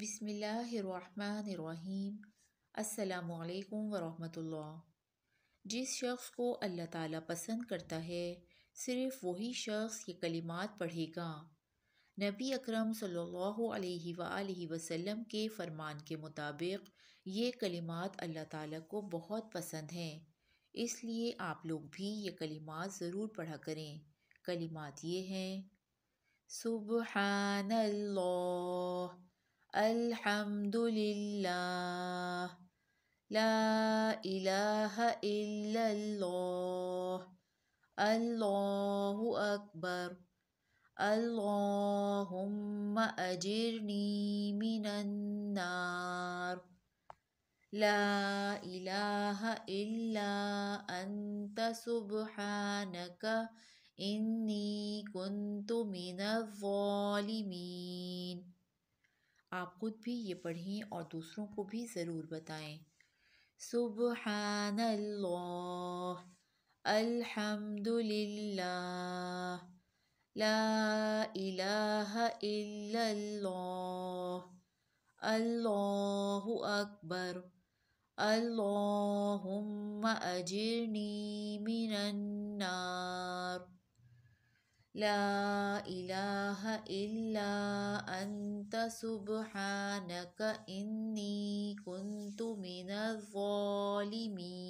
بسم اللہ الرحمن الرحیم السلام علیکم ورحمۃ اللہ جس شخص کو اللہ تعالیٰ پسند کرتا ہے صرف وہی شخص یہ کلمات پڑھے گا نبی اکرم صلی اللہ علیہ و وسلم کے فرمان کے مطابق یہ کلمات اللہ تعالیٰ کو بہت پسند ہیں اس لیے آپ لوگ بھی یہ کلمات ضرور پڑھا کریں کلمات یہ ہیں سبحان اللہ الحمد لله لا إله إلا الله الله أكبر اللهم أجرني من النار لا إله إلا أنت سبحانك إني كنت من الظالمين आप ख़ुद भी ये पढ़ें और दूसरों को भी ज़रूर बताएं सुबहान अल्हम्दुलिल्लाह ला इलाहा इल्लल्लाह अल्लाहु अकबर अल्लाहुम्मा अजिरनी मिनन्नार لا إله إلا أنت سبحانك إني كنت من الظالمين